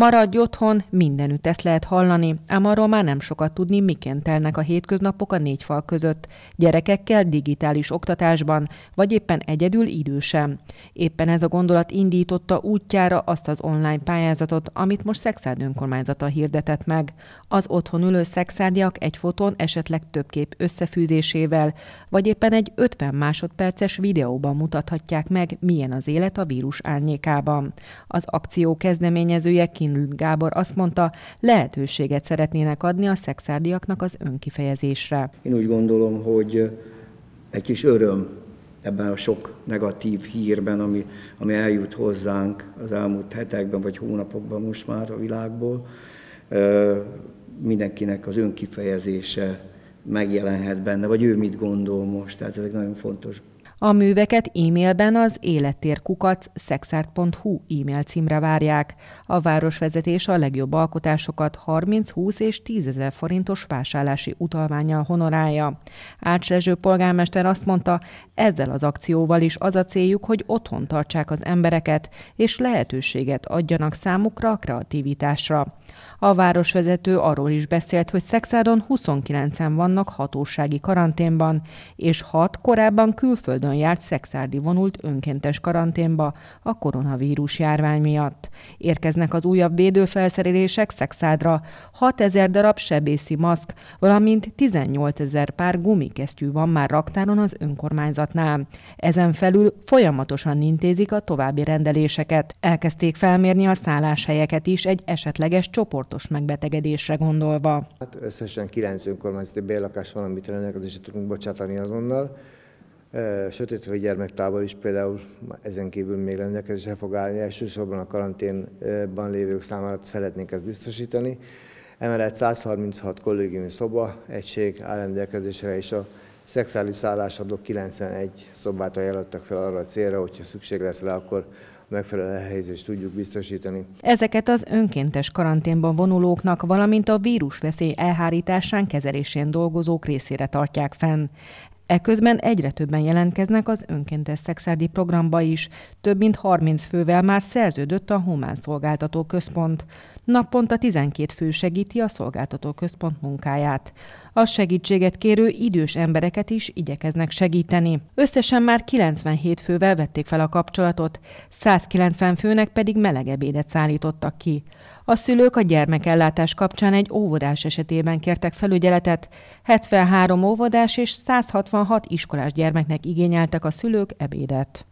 Maradj otthon, mindenütt ezt lehet hallani, ám arról már nem sokat tudni, miként telnek a hétköznapok a négy fal között, gyerekekkel, digitális oktatásban, vagy éppen egyedül idősen. Éppen ez a gondolat indította útjára azt az online pályázatot, amit most Szexárd önkormányzata hirdetett meg. Az otthon ülő szexárdiak egy fotón esetleg több kép összefűzésével, vagy éppen egy 50 másodperces videóban mutathatják meg, milyen az élet a vírus árnyékában. Az akció kezdeményezője Színlőn Gábor azt mondta, lehetőséget szeretnének adni a szexárdiaknak az önkifejezésre. Én úgy gondolom, hogy egy kis öröm ebben a sok negatív hírben, ami, ami eljut hozzánk az elmúlt hetekben vagy hónapokban most már a világból, mindenkinek az önkifejezése megjelenhet benne, vagy ő mit gondol most. Tehát ezek nagyon fontos a műveket e-mailben az élettérkukac szexárt.hu e-mail címre várják. A városvezetés a legjobb alkotásokat 30, 20 és 10 ezer forintos vásárlási utalványal honorálja. Ács polgármester azt mondta, ezzel az akcióval is az a céljuk, hogy otthon tartsák az embereket, és lehetőséget adjanak számukra a kreativitásra. A városvezető arról is beszélt, hogy Szexádon 29-en vannak hatósági karanténban, és 6 korábban külföldön külföldön járt Szexárdi vonult önkéntes karanténba a koronavírus járvány miatt. Érkeznek az újabb védőfelszerelések Szexádra, 6000 darab sebészi maszk, valamint 18 ezer pár gumikesztyű van már raktáron az önkormányzatnál. Ezen felül folyamatosan intézik a további rendeléseket. Elkezdték felmérni a szálláshelyeket is egy esetleges csoportos megbetegedésre gondolva. Hát összesen 9 önkormányzati bérlakás van, amit rendelkezésre tudunk bocsátani azonnal. Sötétszavú gyermektábor is például ezen kívül még rendelkezésre fog állni, elsősorban a karanténban lévők számára szeretnénk ezt biztosítani. Emellett 136 kollégiumi szoba, egység áll rendelkezésre, és a szexuális szállásadók 91 szobát ajánlottak fel arra a célra, hogyha szükség lesz rá, akkor megfelelő helyzést tudjuk biztosítani. Ezeket az önkéntes karanténban vonulóknak, valamint a vírusveszély elhárításán kezelésén dolgozók részére tartják fenn. Eközben egyre többen jelentkeznek az önkéntes szexádi programba is. Több mint 30 fővel már szerződött a Humán Szolgáltató Központ. Naponta 12 fő segíti a Szolgáltató Központ munkáját. A segítséget kérő idős embereket is igyekeznek segíteni. Összesen már 97 fővel vették fel a kapcsolatot, 190 főnek pedig ebédet szállítottak ki. A szülők a gyermekellátás kapcsán egy óvodás esetében kértek felügyeletet, 73 óvodás és 160 66 iskolás gyermeknek igényeltek a szülők ebédet.